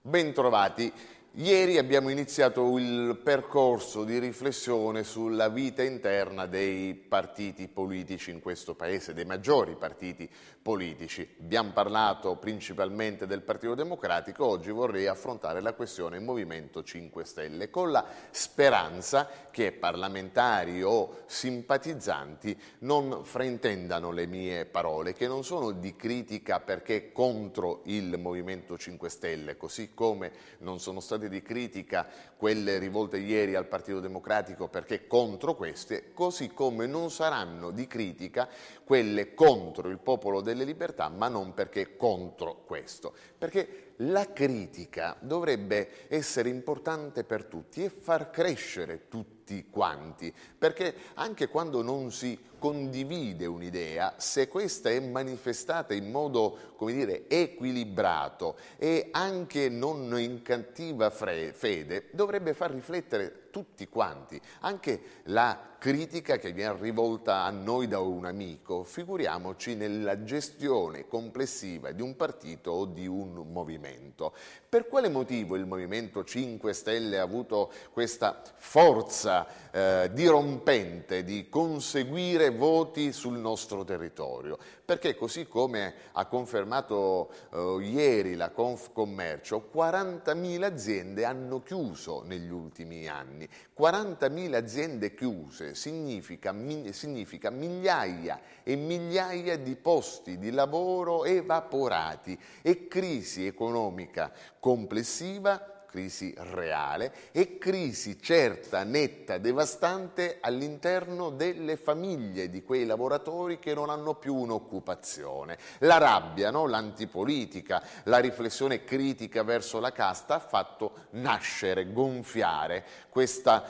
Bentrovati. Ieri abbiamo iniziato il percorso di riflessione sulla vita interna dei partiti politici in questo Paese, dei maggiori partiti politici. Abbiamo parlato principalmente del Partito Democratico, oggi vorrei affrontare la questione Movimento 5 Stelle, con la speranza che parlamentari o simpatizzanti non fraintendano le mie parole, che non sono di critica perché contro il Movimento 5 Stelle, così come non sono stati state di critica quelle rivolte ieri al Partito Democratico perché contro queste, così come non saranno di critica quelle contro il Popolo delle Libertà, ma non perché contro questo. Perché la critica dovrebbe essere importante per tutti e far crescere tutti quanti, perché anche quando non si condivide un'idea, se questa è manifestata in modo, come dire, equilibrato e anche non in cattiva fede, dovrebbe far riflettere tutti quanti, anche la critica che viene rivolta a noi da un amico, figuriamoci nella gestione complessiva di un partito o di un movimento. Per quale motivo il Movimento 5 Stelle ha avuto questa forza eh, dirompente di conseguire voti sul nostro territorio? Perché così come ha confermato eh, ieri la Confcommercio, 40.000 aziende hanno chiuso negli ultimi anni anni, 40.000 aziende chiuse significa, significa, migliaia e migliaia di posti di lavoro evaporati e crisi economica complessiva crisi reale e crisi certa, netta, devastante all'interno delle famiglie di quei lavoratori che non hanno più un'occupazione. La rabbia, no? l'antipolitica, la riflessione critica verso la casta ha fatto nascere, gonfiare questa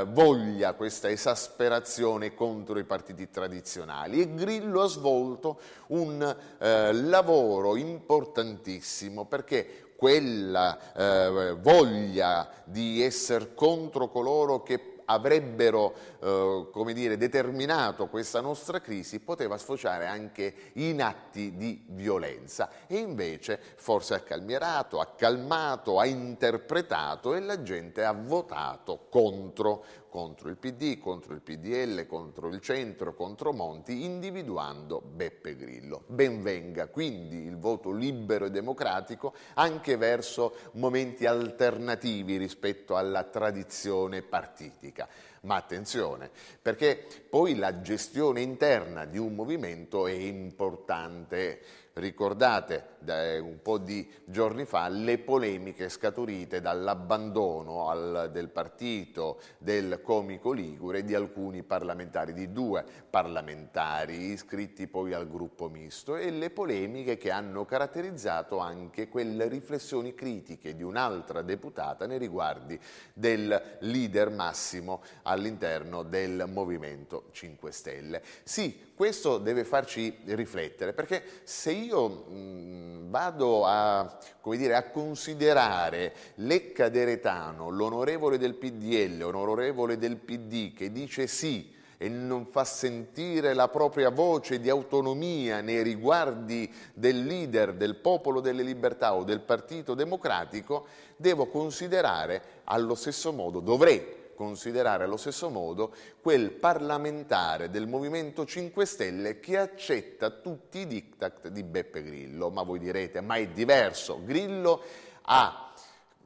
eh, voglia, questa esasperazione contro i partiti tradizionali e Grillo ha svolto un eh, lavoro importantissimo perché quella eh, voglia di essere contro coloro che avrebbero eh, come dire, determinato questa nostra crisi poteva sfociare anche in atti di violenza e invece forse ha calmierato, ha calmato, ha interpretato e la gente ha votato contro contro il PD, contro il PDL, contro il centro, contro Monti, individuando Beppe Grillo. Benvenga quindi il voto libero e democratico anche verso momenti alternativi rispetto alla tradizione partitica. Ma attenzione, perché poi la gestione interna di un movimento è importante. Ricordate eh, un po' di giorni fa le polemiche scaturite dall'abbandono al, del partito del comico Ligure di alcuni parlamentari, di due parlamentari iscritti poi al gruppo misto e le polemiche che hanno caratterizzato anche quelle riflessioni critiche di un'altra deputata nei riguardi del leader Massimo Alberto all'interno del Movimento 5 Stelle. Sì, questo deve farci riflettere, perché se io mh, mm, vado a, dire, a, considerare Lecca Deretano, l'onorevole del PDL, l'onorevole del PD, che dice sì e non fa sentire la propria voce di autonomia nei riguardi del leader del popolo delle libertà o del Partito Democratico, devo considerare allo stesso modo, dovrei considerare allo stesso modo quel parlamentare del Movimento 5 Stelle che accetta tutti i diktat di Beppe Grillo. Ma voi direte, ma è diverso, Grillo ha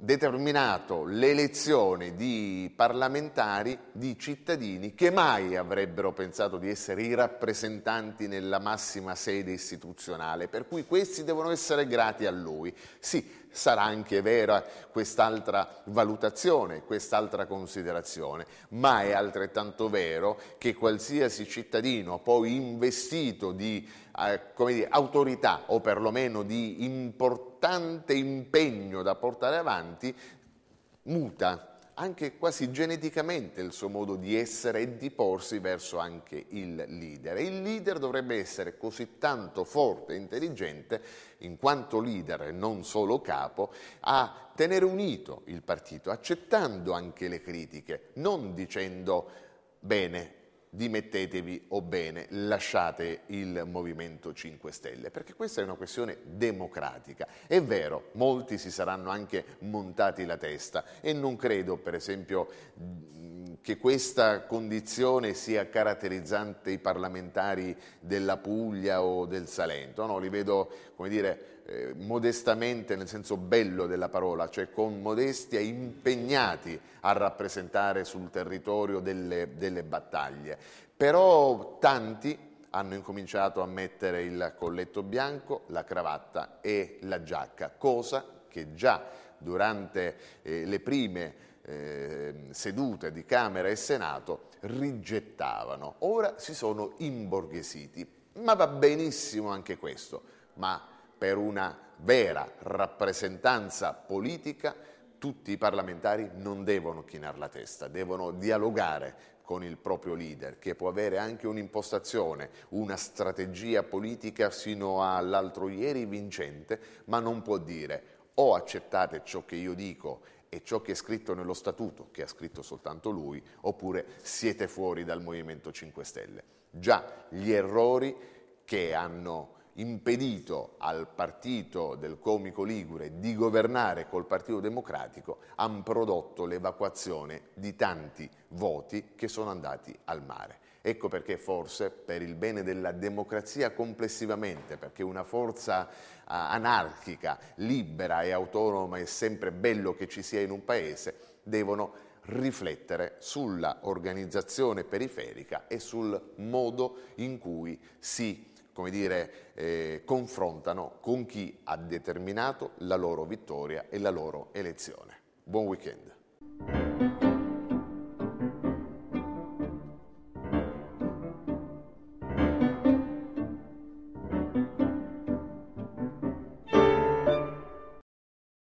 determinato l'elezione di parlamentari, di cittadini che mai avrebbero pensato di essere i rappresentanti nella massima sede istituzionale, per cui questi devono essere grati a lui. Sì, sarà anche vera quest'altra valutazione, quest'altra considerazione, ma è altrettanto vero che qualsiasi cittadino poi investito di eh, dire, autorità o perlomeno di importante impegno da portare avanti muta anche quasi geneticamente il suo modo di essere e di porsi verso anche il leader. E il leader dovrebbe essere così tanto forte e intelligente, in quanto leader e non solo capo, a tenere unito il partito, accettando anche le critiche, non dicendo bene, dimettetevi o bene, lasciate il Movimento 5 Stelle, perché questa è una questione democratica. È vero, molti si saranno anche montati la testa e non credo, per esempio, che questa condizione sia caratterizzante i parlamentari della Puglia o del Salento, no, li vedo, come dire, eh, modestamente nel senso bello della parola, cioè con modestia impegnati a rappresentare sul territorio delle, delle battaglie. Però tanti hanno incominciato a mettere il colletto bianco, la cravatta e la giacca, cosa che già durante eh, le prime eh, sedute di Camera e Senato rigettavano. Ora si sono imborghesiti, ma va benissimo anche questo, ma per una vera rappresentanza politica tutti i parlamentari non devono chinare la testa, devono dialogare con il proprio leader, che può avere anche un'impostazione, una strategia politica sino all'altro ieri vincente, ma non può dire o accettate ciò che io dico e ciò che è scritto nello statuto, che ha scritto soltanto lui, oppure siete fuori dal Movimento 5 Stelle. Già gli errori che hanno impedito al partito del comico Ligure di governare col Partito Democratico hanno prodotto l'evacuazione di tanti voti che sono andati al mare. Ecco perché forse per il bene della democrazia complessivamente, perché una forza anarchica, libera e autonoma è sempre bello che ci sia in un paese, devono riflettere sulla organizzazione periferica e sul modo in cui si come dire, eh, confrontano con chi ha determinato la loro vittoria e la loro elezione. Buon weekend.